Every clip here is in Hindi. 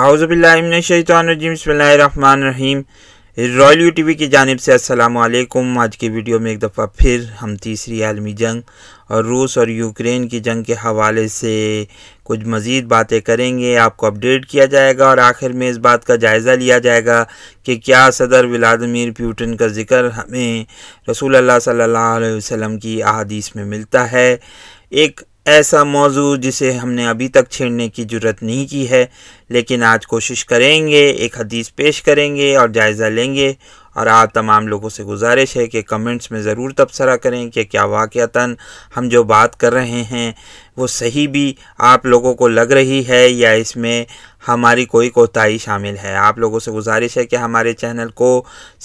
आउज़बिल्लिमिनशैतरजीम रॉयल यू टी वी की जानब से असलकुम आज के वीडियो में एक दफ़ा फिर हम तीसरी आलमी जंग और रूस और यूक्रेन की जंग के हवाले से कुछ मज़ीद बातें करेंगे आपको अपडेट किया जाएगा और आखिर में इस बात का जायज़ा लिया जाएगा कि क्या सदर व्लादिमिर प्यूटन का जिक्र हमें रसूल अल्लाह सल्लल्लाहु अलैहि वसल्लम की अहादीस में मिलता है एक ऐसा मौजू जिसे हमने अभी तक छेड़ने की ज़रूरत नहीं की है लेकिन आज कोशिश करेंगे एक हदीस पेश करेंगे और जायज़ा लेंगे और आप तमाम लोगों से गुजारिश है कि कमेंट्स में ज़रूर तबसरा करें कि क्या वाक़ता हम जो बात कर रहे हैं वो सही भी आप लोगों को लग रही है या इसमें हमारी कोई कोताही शामिल है आप लोगों से गुजारिश है कि हमारे चैनल को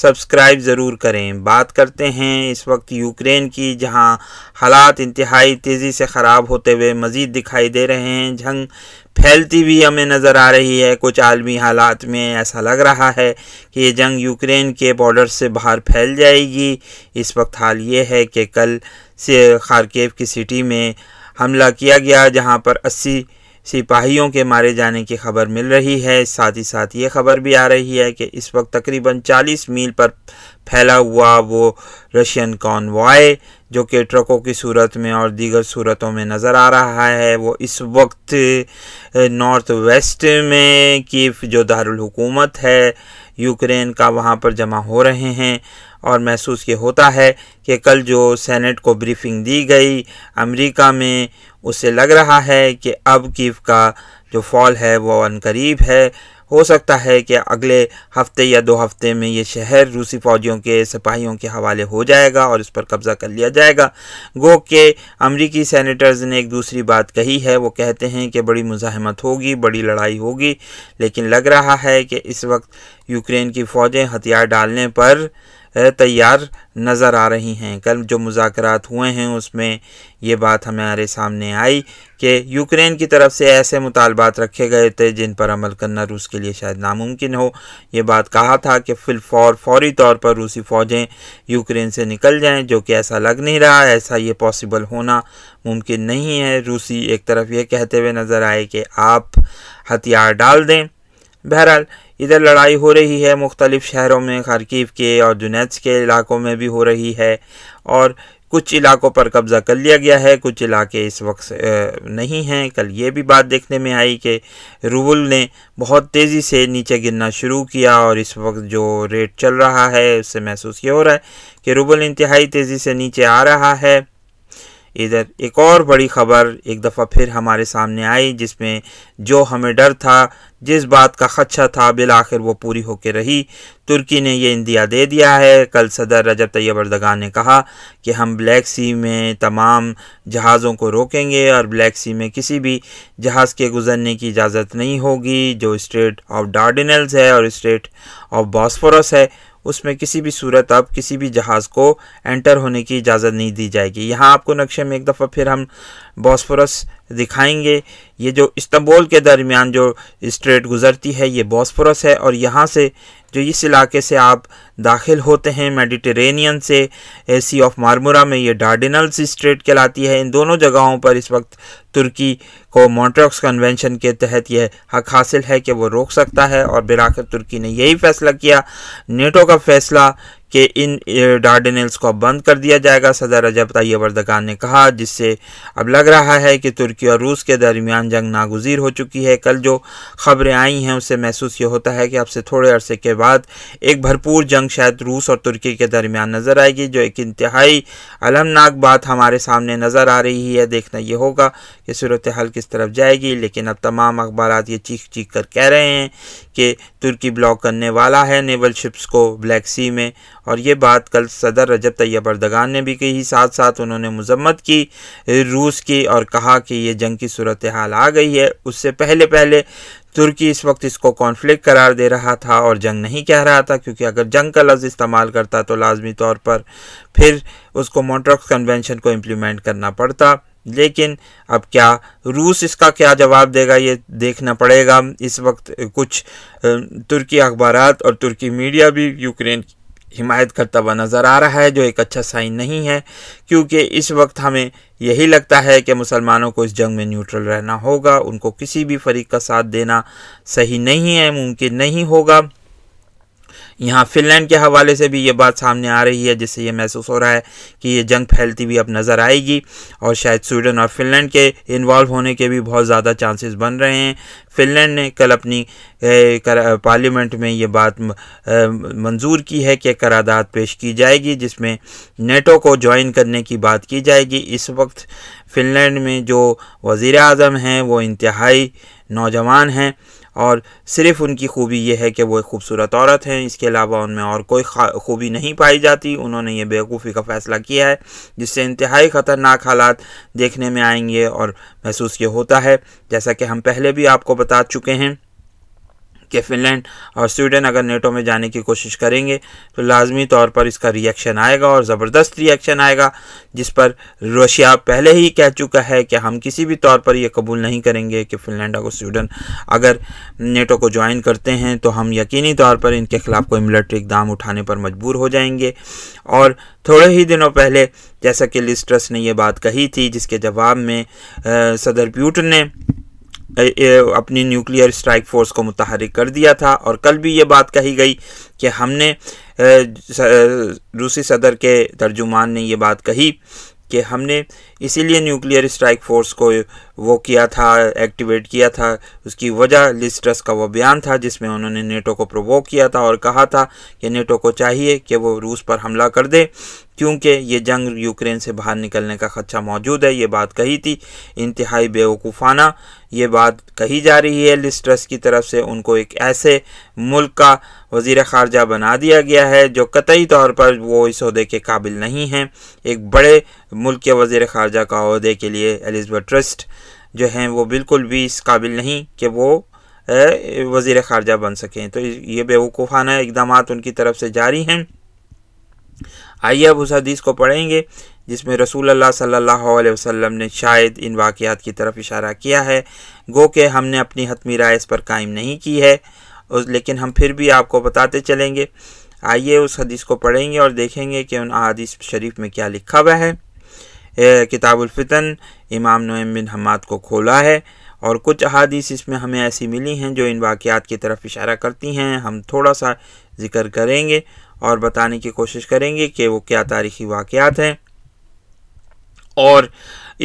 सब्सक्राइब ज़रूर करें बात करते हैं इस वक्त यूक्रेन की जहां हालात इंतहाई तेज़ी से ख़राब होते हुए मज़ीद दिखाई दे रहे हैं जंग फैलती हुई हमें नज़र आ रही है कुछ आलमी हालात में ऐसा लग रहा है कि ये जंग यूक्रेन के बॉर्डर से बाहर फैल जाएगी इस वक्त हाल ये है कि कल से खारकेव की सिटी में हमला किया गया जहां पर सिपाहियों के मारे जाने की खबर मिल रही है साथ ही साथ ये खबर भी आ रही है कि इस वक्त तकरीबन 40 मील पर फैला हुआ वो रशियन कॉन्वॉय जो कि ट्रकों की सूरत में और दीगर सूरतों में नज़र आ रहा है वो इस वक्त नॉर्थ वेस्ट में की जो दारुल हुकूमत है यूक्रेन का वहाँ पर जमा हो रहे हैं और महसूस ये होता है कि कल जो सेनेट को ब्रीफिंग दी गई अमेरिका में उससे लग रहा है कि अब कीव का जो फॉल है वो अनकरीब है हो सकता है कि अगले हफ्ते या दो हफ्ते में ये शहर रूसी फौजियों के सिपाहियों के हवाले हो जाएगा और इस पर कब्ज़ा कर लिया जाएगा गो के अमरीकी सैनिटर्स ने एक दूसरी बात कही है वो कहते हैं कि बड़ी मुजाहमत होगी बड़ी लड़ाई होगी लेकिन लग रहा है कि इस वक्त यूक्रेन की फ़ौजें हथियार डालने पर तैयार नज़र आ रही हैं कल जो मुजाकर हुए हैं उसमें ये बात हमारे सामने आई कि यूक्रेन की तरफ से ऐसे मुतालबात रखे गए थे जिन पर अमल करना रूस के लिए शायद नामुमकिन हो ये बात कहा था कि फौर फौरी तौर पर रूसी फ़ौजें यूक्रेन से निकल जाएं जो कि ऐसा लग नहीं रहा ऐसा ये पॉसिबल होना मुमकिन नहीं है रूसी एक तरफ ये कहते हुए नज़र आए कि आप हथियार डाल दें बहरहाल इधर लड़ाई हो रही है मुख्तलिफ़ शहरों में खारकीव के और जुनैद के इलाकों में भी हो रही है और कुछ इलाकों पर कब्ज़ा कर लिया गया है कुछ इलाके इस वक्त नहीं हैं कल ये भी बात देखने में आई कि रूबल ने बहुत तेज़ी से नीचे गिरना शुरू किया और इस वक्त जो रेट चल रहा है उससे महसूस ये हो रहा है कि रूबल इंतहाई तेज़ी से नीचे आ रहा है इधर एक और बड़ी खबर एक दफ़ा फिर हमारे सामने आई जिसमें जो हमें डर था जिस बात का खदशा था बिल आखिर वो पूरी होकर रही तुर्की ने यह इंदिया दे दिया है कल सदर रजब तैयब अर्दगान ने कहा कि हम ब्लैक सी में तमाम जहाज़ों को रोकेंगे और ब्लैक सी में किसी भी जहाज़ के गुजरने की इजाज़त नहीं होगी जो स्टेट ऑफ डार्डिनल्स है और स्टेट ऑफ बॉस्फोरस है उसमें किसी भी सूरत अब किसी भी जहाज़ को एंटर होने की इजाज़त नहीं दी जाएगी यहाँ आपको नक्शे में एक दफ़ा फिर हम बॉस्फोरस दिखाएंगे ये जो इस्तंबोल के दरमियान जो स्ट्रेट गुज़रती है ये बॉस्फोरस है और यहाँ से जो इस इलाके से आप दाखिल होते हैं मेडिटेरेनियन से सी ऑफ मारमुरा में ये डार्डिनल्स स्ट्रेट कहलाती है इन दोनों जगहों पर इस वक्त तुर्की को मॉन्ट्रॉक्स कन्वेंशन के तहत यह हक हासिल है कि वो रोक सकता है और बिलाकर तुर्की ने यही फ़ैसला किया नेटो का फ़ैसला कि इन डार्डेनल्स को अब बंद कर दिया जाएगा सदर रजब तैयब अर्दगान ने कहा जिससे अब लग रहा है कि तुर्की और रूस के दरमियान जंग नागजीर हो चुकी है कल जो खबरें आई हैं उससे महसूस ये होता है कि अब से थोड़े अरसे के बाद एक भरपूर जंग शायद रूस और तुर्की के दरमियान नज़र आएगी जो एक इंतहाई अलमनाक बात हमारे सामने नज़र आ रही है देखना यह होगा कि सूरत हाल किस तरफ जाएगी लेकिन अब तमाम अखबार ये चीख चीख कर कह रहे हैं कि तुर्की ब्लॉक करने वाला है नेवल शिप्स को ब्लैक सी में और ये बात कल सदर रजब तैयब अरदगान ने भी कही साथ साथ उन्होंने मजम्मत की रूस की और कहा कि ये जंग की सूरत हाल आ गई है उससे पहले पहले तुर्की इस वक्त इसको कॉन्फ्लिक्ट करार दे रहा था और जंग नहीं कह रहा था क्योंकि अगर जंग का लफ्ज़ इस्तेमाल करता तो लाजमी तौर पर फिर उसको मोटरक्स कन्वेंशन को इम्प्लीमेंट करना पड़ता लेकिन अब क्या रूस इसका क्या जवाब देगा ये देखना पड़ेगा इस वक्त कुछ तुर्की अखबार और तुर्की मीडिया भी यूक्रेन हिमायत करता हुआ नज़र आ रहा है जो एक अच्छा साइन नहीं है क्योंकि इस वक्त हमें यही लगता है कि मुसलमानों को इस जंग में न्यूट्रल रहना होगा उनको किसी भी फरीक का साथ देना सही नहीं है मुमकिन नहीं होगा यहाँ फिनलैंड के हवाले से भी ये बात सामने आ रही है जिससे ये महसूस हो रहा है कि ये जंग फैलती हुई अब नज़र आएगी और शायद स्वीडन और फिनलैंड के इन्वॉल्व होने के भी बहुत ज़्यादा चांसेस बन रहे हैं फिनलैंड ने कल अपनी पार्लियामेंट में ये बात मंजूर की है कि करारदाद पेश की जाएगी जिसमें नेटो को ज्वाइन करने की बात की जाएगी इस वक्त फिनलैंड में जो वज़ी अजम हैं वो इंतहाई नौजवान हैं और सिर्फ़ उनकी खूबी यह है कि वो एक खूबसूरत औरत हैं इसके अलावा उनमें और कोई खूबी नहीं पाई जाती उन्होंने ये बेवकूफ़ी का फ़ैसला किया है जिससे इंतहाई ख़तरनाक हालात देखने में आएंगे और महसूस ये होता है जैसा कि हम पहले भी आपको बता चुके हैं कि फिनलैंड और स्वीडन अगर नेटो में जाने की कोशिश करेंगे तो लाजमी तौर पर इसका रिएक्शन आएगा और ज़बरदस्त रिएक्शन आएगा जिस पर रशिया पहले ही कह चुका है कि हम किसी भी तौर पर यह कबूल नहीं करेंगे कि फिनलैंड और स्वीडन अगर नेटो को ज्वाइन करते हैं तो हम यकीनी तौर पर इनके ख़िलाफ़ कोई मिलिट्री इकदाम उठाने पर मजबूर हो जाएंगे और थोड़े ही दिनों पहले जैसा कि लिस्ट्रस ने यह बात कही थी जिसके जवाब में आ, सदर प्यूटन ने अपनी न्यूक्लियर स्ट्राइक फोर्स को मुतहरक कर दिया था और कल भी ये बात कही गई कि हमने रूसी सदर के तर्जुमान ने ये बात कही कि हमने इसीलिए न्यूक्लियर स्ट्राइक फोर्स को वो किया था एक्टिवेट किया था उसकी वजह लिस्ट्रस का वो बयान था जिसमें उन्होंने नेटो को प्रोवोक किया था और कहा था कि नेटो को चाहिए कि वो रूस पर हमला कर दे क्योंकि ये जंग यूक्रेन से बाहर निकलने का खदशा मौजूद है ये बात कही थी इंतहाई बेवकूफ़ाना ये बात कही जा रही है लिस्ट्रस की तरफ से उनको एक ऐसे मुल्क का वजीर खारजा बना दिया गया है जो कतई तौर पर वो इस अहदे के काबिल नहीं हैं एक बड़े मुल्क के वजीर खारजा खारजा का अहदे के लिए एलिजबेथ ट्रस्ट जो हैं वो बिल्कुल भी इस काबिल नहीं कि वो वज़ी ख़ारजा बन सकें तो ये बेवकूफ़ाना इकदाम उनकी तरफ से जारी हैं आइए अब उस हदीस को पढ़ेंगे जिसमें रसूल अल्लाह सल्लल्लाहु अलैहि वसल्लम ने शायद इन वाक़ात की तरफ इशारा किया है गो के हमने अपनी हतमी राय इस पर कायम नहीं की है उस लेकिन हम फिर भी आपको बताते चलेंगे आइए उस हदीस को पढ़ेंगे और देखेंगे कि उन हदीस शरीफ में क्या लिखा हुआ है किताबुलफ़ितन इमाम नोम बिन हमाद को खोला है और कुछ अहादीस इसमें हमें ऐसी मिली हैं जो इन वाक़ात की तरफ इशारा करती हैं हम थोड़ा सा ज़िक्र करेंगे और बताने की कोशिश करेंगे कि वो क्या तारीख़ी वाक़ हैं और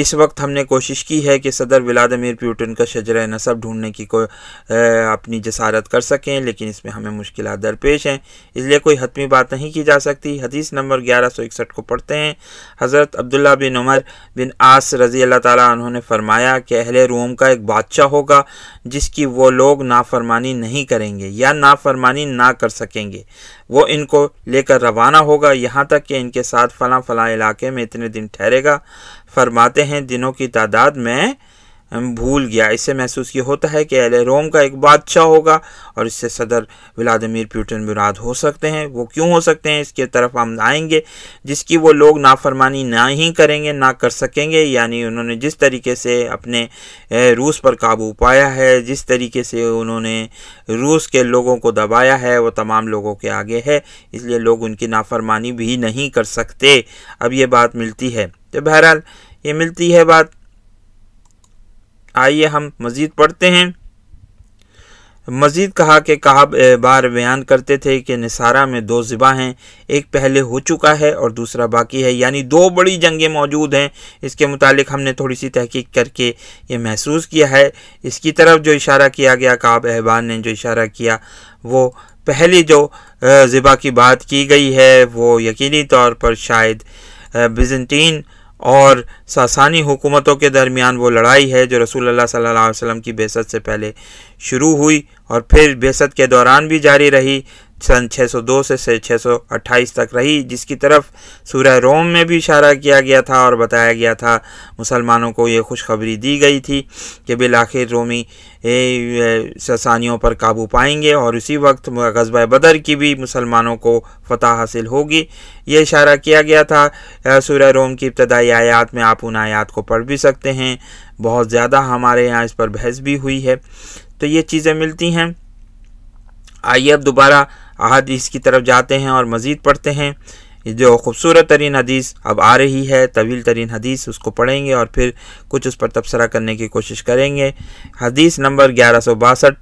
इस वक्त हमने कोशिश की है कि सदर व्लादिमीर प्यूटन का शजर नसब ढूंढने की को अपनी जसारत कर सकें लेकिन इसमें हमें मुश्किल दरपेश हैं इसलिए कोई हतमी बात नहीं की जा सकती हदीस नंबर ग्यारह सौ इकसठ को पढ़ते हैं हज़रत अब्दुल्ला बिन उमर बिन आस रज़ी अल्लाह ताला उन्होंने फरमाया कि अहल रोम का एक बादशाह होगा जिसकी वो लोग नाफरमानी नहीं करेंगे या नाफरमानी ना कर सकेंगे वो इनको लेकर रवाना होगा यहाँ तक कि इनके साथ फ़लाँ फ़लाँ इलाके में इतने दिन ठहरेगा फरमाते हैं दिनों की तादाद में भूल गया इससे महसूस ये होता है कि एल रोम का एक बादशाह होगा और इससे सदर व्लादिमिर पुटिन मुराद हो सकते हैं वो क्यों हो सकते हैं इसके तरफ हम आएंगे जिसकी वो लोग नाफरमानी ना ही करेंगे ना कर सकेंगे यानी उन्होंने जिस तरीके से अपने रूस पर काबू पाया है जिस तरीके से उन्होंने रूस के लोगों को दबाया है वो तमाम लोगों के आगे है इसलिए लोग उनकी नाफरमानी भी नहीं कर सकते अब ये बात मिलती है तो बहरहाल ये मिलती है बात आइए हम मज़ीद पढ़ते हैं मज़ीद कहा कि कहा बार बयान करते थे कि निसारा में दो ज़िबा हैं एक पहले हो चुका है और दूसरा बाकी है यानी दो बड़ी जंगें मौजूद हैं इसके मुतालिक हमने थोड़ी सी तहकीक करके ये महसूस किया है इसकी तरफ जो इशारा किया गया कहाब अहबान ने जो इशारा किया वो पहले जो ज़िबा की बात की गई है वो यकीनी तौर पर शायद बिजनटीन और सासानी हुकूमतों के दरमियान वो लड़ाई है जो रसूल सल्लल्लाहु अलैहि वसल्लम की बेसत से पहले शुरू हुई और फिर बेसत के दौरान भी जारी रही सन 602 से 628 तक रही जिसकी तरफ सूर्य रोम में भी इशारा किया गया था और बताया गया था मुसलमानों को ये खुशखबरी दी गई थी कि बिल आखिर रोमी ससानियों पर काबू पाएंगे और उसी वक्त गजबा बदर की भी मुसलमानों को फतह हासिल होगी ये इशारा किया गया था सूर्य रोम की इब्तदाई आयात में आप उन आयात को पढ़ भी सकते हैं बहुत ज़्यादा हमारे यहाँ इस पर बहस भी हुई है तो ये चीज़ें मिलती हैं आइए अब दोबारा अदीस की तरफ जाते हैं और मज़ीद पढ़ते हैं जो खूबसूरत तरीन हदीस अब आ रही है तवील तरीन हदीस उसको पढ़ेंगे और फिर कुछ उस पर तबसरा करने की कोशिश करेंगे हदीस नंबर ग्यारह सौ बासठ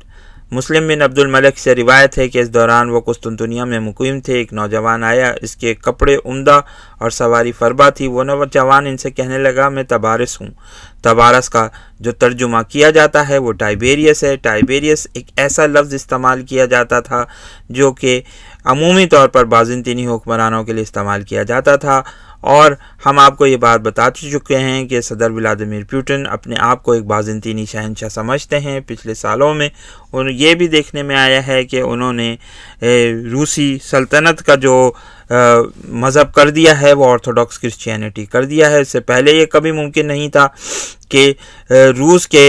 मुस्लिम बिन अब्दुल मलिक से रिवायत है कि इस दौरान वो कुस्तुनतुनिया में मुकम थे एक नौजवान आया इसके कपड़े उमदा और सवारी फरबा थी वो नौजवान इनसे कहने लगा मैं तबारस हूँ तबारस का जो तर्जुमा किया जाता है वो टाइबेरियस है टाइबेरियस एक ऐसा लफ्ज़ इस्तेमाल किया जाता था जो कि अमूमी तौर पर बाज़नतीनी हुक्मरानों के लिए इस्तेमाल किया जाता था और हम आपको ये बात बता तो चुके हैं कि सदर व्लादिमिर पुटिन अपने आप को एक बाज़ंतीनी शहनशाह समझते हैं पिछले सालों में उन ये भी देखने में आया है कि उन्होंने रूसी सल्तनत का जो मज़हब कर दिया है वो ऑर्थोडॉक्स क्रिश्चियनिटी कर दिया है इससे पहले ये कभी मुमकिन नहीं था कि रूस के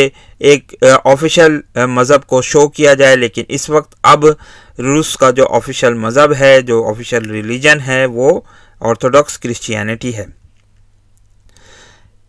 एक ऑफिशियल मज़हब को शो किया जाए लेकिन इस वक्त अब रूस का जो ऑफिशियल मज़हब है जो ऑफिशियल रिलीजन है वो ऑर्थोडॉक्स क्रिश्चियनिटी है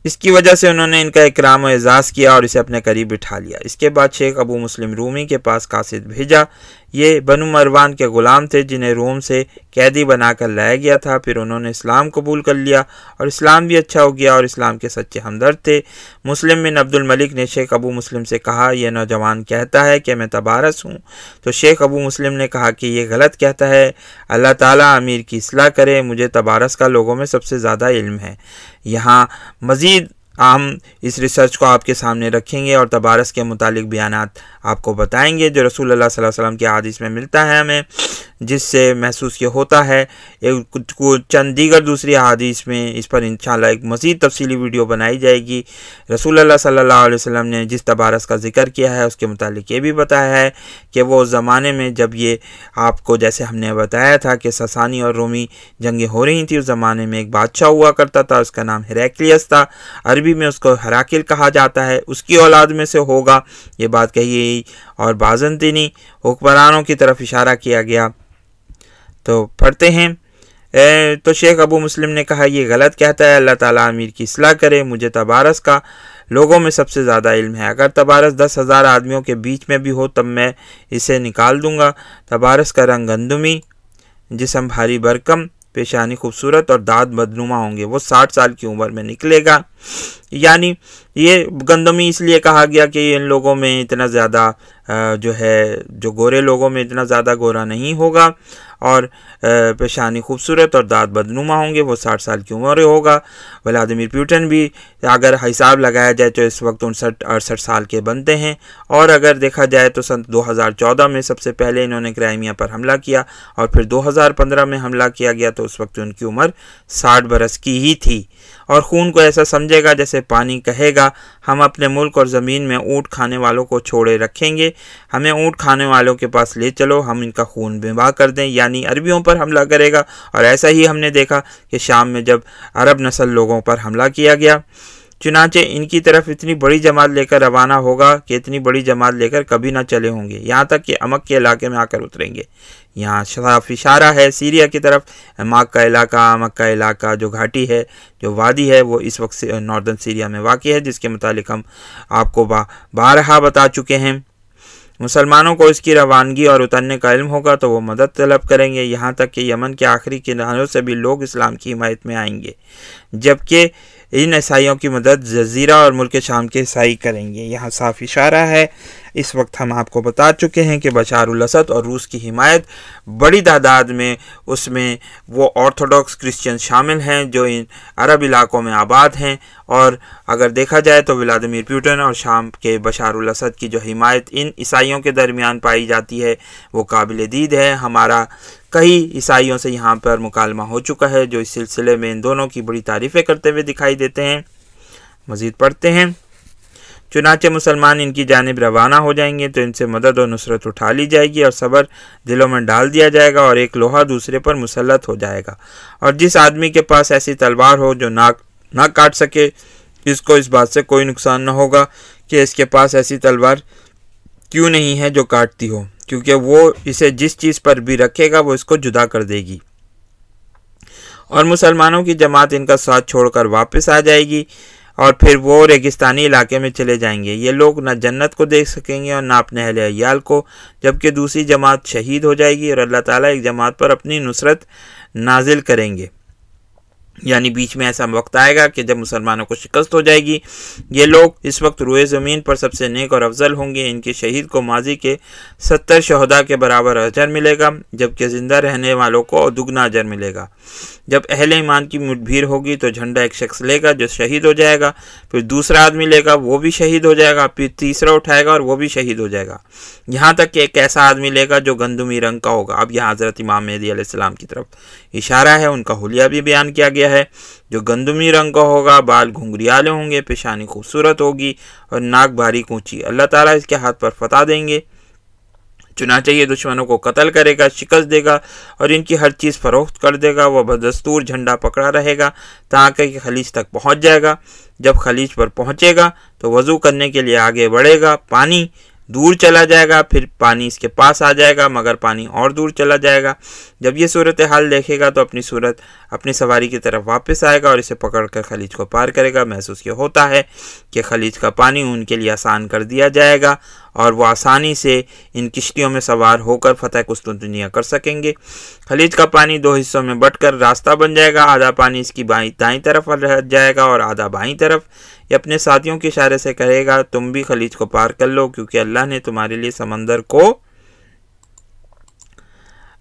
इसकी वजह से उन्होंने इनका इकराम एजाज़ किया और इसे अपने करीब बिठा लिया इसके बाद शेख अबू मुस्लिम रूमी के पास कासिद भेजा ये बनु मरवान के ग़ुलाम थे जिन्हें रोम से कैदी बनाकर लाया गया था फिर उन्होंने इस्लाम कबूल कर लिया और इस्लाम भी अच्छा हो गया और इस्लाम के सच्चे हमदर्द थे मुस्लिम बिन अब्दुल मलिक ने शेख अबू मुस्लिम से कहा यह नौजवान कहता है कि मैं तबारस हूँ तो शेख अबू मुस्लिम ने कहा कि यह गलत कहता है अल्लाह ताला अमीर की असलाह करे मुझे तबारस का लोगों में सबसे ज़्यादा इल्म है यहाँ मज़ीद हम इस रिसर्च को आपके सामने रखेंगे और तबारस के मुतालिक बयान आपको बताएंगे जो रसूल अल्लाह वसल्लम के आदिश में मिलता है हमें जिससे महसूस ये होता है एक चंद दीगर दूसरी अदीस में इस पर इंशाल्लाह एक मज़ीद तफसीली वीडियो बनाई जाएगी रसूल अल्लाह सल्लल्लाहु अलैहि वसल्लम ने जिस तबारस का जिक्र किया है उसके मुतालिक ये भी बताया है कि वो ज़माने में जब ये आपको जैसे हमने बताया था कि ससानी और रोमी जंगें हो रही थी उस ज़माने में एक बादशाह हुआ करता था उसका नाम हिरक्लियस था अरबी अरबी में उसको हराकिल कहा जाता है उसकी औलाद में से होगा ये बात कही गई और बाजनतीनी हुक्मरानों की तरफ इशारा किया गया तो पढ़ते हैं ए, तो शेख अबू मुस्लिम ने कहा यह गलत कहता है अल्लाह ताला अमीर की असलाह करे मुझे तबारस का लोगों में सबसे ज़्यादा इल्म है अगर तबारस दस हज़ार आदमियों के बीच में भी हो तब मैं इसे निकाल दूंगा तबारस का रंग गंदुमी जिसम भारी बरकम पेशानी खूबसूरत और दाद बदनुमा होंगे वो साठ साल की उम्र में निकलेगा यानी ये गंदमी इसलिए कहा गया कि इन लोगों में इतना ज़्यादा जो है जो गोरे लोगों में इतना ज़्यादा गोरा नहीं होगा और पेशानी खूबसूरत और दांत बदनुमा होंगे वो साठ साल की उम्र होगा व्लादिमिर प्यूटन भी अगर हिसाब लगाया जाए तो इस वक्त उनसठ अड़सठ साल के बनते हैं और अगर देखा जाए तो सन 2014 में सबसे पहले इन्होंने क्राइमिया पर हमला किया और फिर 2015 में हमला किया गया तो उस वक्त उनकी उम्र साठ बरस की ही थी और खून को ऐसा समझेगा जैसे पानी कहेगा हम अपने मुल्क और ज़मीन में ऊँट खाने वालों को छोड़े रखेंगे हमें ऊँट खाने वालों के पास ले चलो हम इनका खून बिवा कर दें यानी अरबियों पर हमला करेगा और ऐसा ही हमने देखा कि शाम में जब अरब नसल लोगों पर हमला किया गया चुनाचे इनकी तरफ इतनी बड़ी जमात लेकर रवाना होगा कि इतनी बड़ी जमात लेकर कभी ना चले होंगे यहाँ तक कि अमक के इलाके में आकर उतरेंगे यहाँ साफ इशारा है सीरिया की तरफ माक का इलाका अमक का इलाका जो घाटी है जो वादी है वो इस वक्त नॉर्दर्न सीरिया में वाक़ है जिसके मतलब हम आपको बा, बारहा बता चुके हैं मुसलमानों को इसकी रवानगी और उतरने का इल्म होगा तो वो मदद तलब करेंगे यहाँ तक कि यमन के आखिरी किनारों से भी लोग इस्लाम की हिमायत में आएंगे जबकि इन ईसाइयों की मदद जजीरा और मुल्क शाम के ईसाई करेंगे यहाँ साफ इशारा है इस वक्त हम आपको बता चुके हैं कि बशारुल असद और रूस की हिमायत बड़ी तादाद में उसमें वो ऑर्थोडॉक्स क्रिश्चियन शामिल हैं जो इन अरब इलाकों में आबाद हैं और अगर देखा जाए तो व्लादिमिर पुटिन और शाम के बशारुल असद की जो हिमायत इन ईसाइयों के दरमियान पाई जाती है वो काबिल दीद है हमारा कई ईसाइयों से यहाँ पर मुकालमा हो चुका है जो इस सिलसिले में इन दोनों की बड़ी तारीफ़ें करते हुए दिखाई देते हैं मज़ीद पढ़ते हैं चुनाचे मुसलमान इनकी जानब रवाना हो जाएंगे तो इनसे मदद और नुसरत उठा ली जाएगी और सबर दिलों में डाल दिया जाएगा और एक लोहा दूसरे पर मुसलत हो जाएगा और जिस आदमी के पास ऐसी तलवार हो जो ना ना काट सके इसको इस बात से कोई नुकसान न होगा कि इसके पास ऐसी तलवार क्यों नहीं है जो काटती हो क्योंकि वो इसे जिस चीज़ पर भी रखेगा वो इसको जुदा कर देगी और मुसलमानों की जमात इनका साथ छोड़कर वापस आ जाएगी और फिर वो रेगिस्तानी इलाके में चले जाएंगे ये लोग ना जन्नत को देख सकेंगे और ना अपने अहल अयाल को जबकि दूसरी जमात शहीद हो जाएगी और अल्लाह ताला एक जमात पर अपनी नुसरत नाजिल करेंगे यानी बीच में ऐसा वक्त आएगा कि जब मुसलमानों को शिकस्त हो जाएगी ये लोग इस वक्त रुए ज़मीन पर सबसे नेक और अफजल होंगे इनके शहीद को माजी के सत्तर शहदा के बराबर अजर मिलेगा जबकि ज़िंदा रहने वालों को दुगना अजर मिलेगा जब अहल ईमान की मुठभीड़ होगी तो झंडा एक शख्स लेगा जो शहीद हो जाएगा फिर दूसरा आदमी लेगा वो भी शहीद हो जाएगा फिर तीसरा उठाएगा और वो भी शहीद हो जाएगा यहाँ तक कि एक ऐसा आदमी लेगा जो गंदुमी रंग का होगा अब यहाँ हज़रत इमाम मेदी की तरफ इशारा है उनका हुलिया भी बयान किया गया है जो गंदमी रंग का होगा बाल घुंघरियाले होंगे पेशानी खूबसूरत होगी और नाक भारी ऊँची अल्लाह ताला इसके हाथ पर फता देंगे चुनाचे ये दुश्मनों को कत्ल करेगा शिकस्त देगा और इनकी हर चीज़ फरोख्त कर देगा वह बदस्तूर झंडा पकड़ा रहेगा ताकि खलीज तक पहुंच जाएगा जब खलीज पर पहुंचेगा तो वज़ू करने के लिए आगे बढ़ेगा पानी दूर चला जाएगा फिर पानी इसके पास आ जाएगा मगर पानी और दूर चला जाएगा जब ये सूरत हाल देखेगा तो अपनी सूरत अपनी सवारी की तरफ वापस आएगा और इसे पकड़कर खलीज को पार करेगा महसूस ये होता है कि खलीज का पानी उनके लिए आसान कर दिया जाएगा और वो आसानी से इन किश्तियों में सवार होकर फतेह कुस्तुनतनिया कर सकेंगे खलीज का पानी दो हिस्सों में बटकर रास्ता बन जाएगा आधा पानी इसकी बाई दाई तरफ रह जाएगा और आधा बाई तरफ ये अपने साथियों के इशारे से कहेगा तुम भी खलीज को पार कर लो क्योंकि अल्लाह ने तुम्हारे लिए समंदर को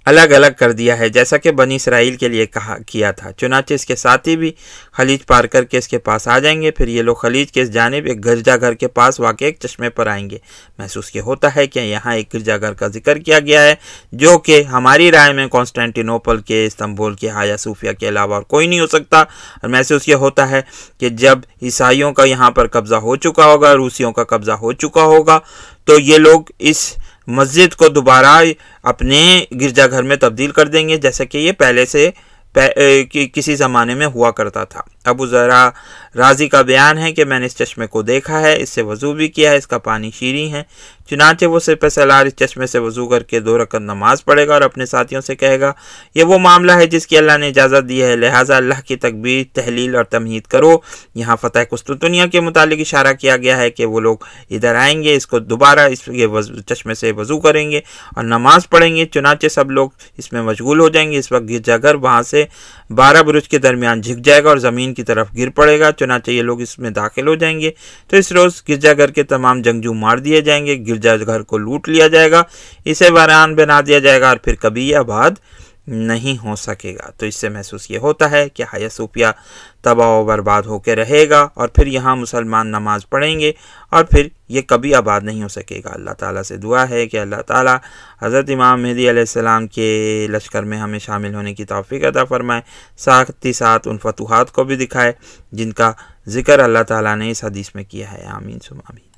अलग अलग कर दिया है जैसा कि बनी इसराइल के लिए कहा किया था चुनाचे इसके साथी भी खलीज पार करके इसके पास आ जाएंगे फिर ये लोग खलीज के इस जानब एक गिरजा घर के पास वाकई एक चश्मे पर आएंगे महसूस ये होता है कि यहाँ एक गिरजा घर का जिक्र किया गया है जो कि हमारी राय में कॉन्स्टेंटिनोपल के इस्तंबुल के हाया सूफिया के अलावा और कोई नहीं हो सकता और महसूस ये होता है कि जब ईसाइयों का यहाँ पर कब्ज़ा हो चुका होगा रूसियों का कब्ज़ा हो चुका होगा तो ये लोग इस मस्जिद को दोबारा अपने गिरजाघर में तब्दील कर देंगे जैसा कि ये पहले से पह, कि, किसी ज़माने में हुआ करता था अबू ज़रा राजी का बयान है कि मैंने इस चश्मे को देखा है इससे वज़ू भी किया है इसका पानी शीरी है चुनाचे वो सिर्फ पर सलार इस चश्मे से वज़ू करके दो रकत नमाज़ पढ़ेगा और अपने साथियों से कहेगा यह वो मामला है जिसकी अल्लाह ने इजाज़त दी है लिहाजा अल्लाह की तकबीर तहलील और तमहीद करो यहाँ फ़तेह कुस्तुनिया के मुतालिक इशारा किया गया है कि वो लोग इधर आएंगे इसको दोबारा इस चश्मे से वज़ू करेंगे और नमाज़ पढ़ेंगे चुनाचे सब लोग इसमें मशगूल हो जाएंगे इस वक्त गिरजाघर वहाँ से बारह बुरुज के दरमियान झिक जाएगा और ज़मीन जमीन की तरफ गिर पड़ेगा चुनाचे ये लोग इसमें दाखिल हो जाएंगे तो इस रोज़ गिरजाघर के तमाम जंगजू मार दिए जाएंगे गिरजाघर को लूट लिया जाएगा इसे वरान बना दिया जाएगा और फिर कभी आबाद नहीं हो सकेगा तो इससे महसूस ये होता है कि हया सूफिया तबाह व बर्बाद होकर रहेगा और फिर यहाँ मुसलमान नमाज पढ़ेंगे और फिर ये कभी आबाद नहीं हो सकेगा अल्लाह ताला से दुआ है कि अल्लाह ताला हज़रत इमाम मेहदी आसमाम के लश्कर में हमें शामिल होने की तोफ़ी अदा फ़रमाए साथ ही साथ उन फतूहत को भी दिखाए जिनका ज़िक्र अल्लाह ताला ने इस हदीस में किया है आमीन सुमी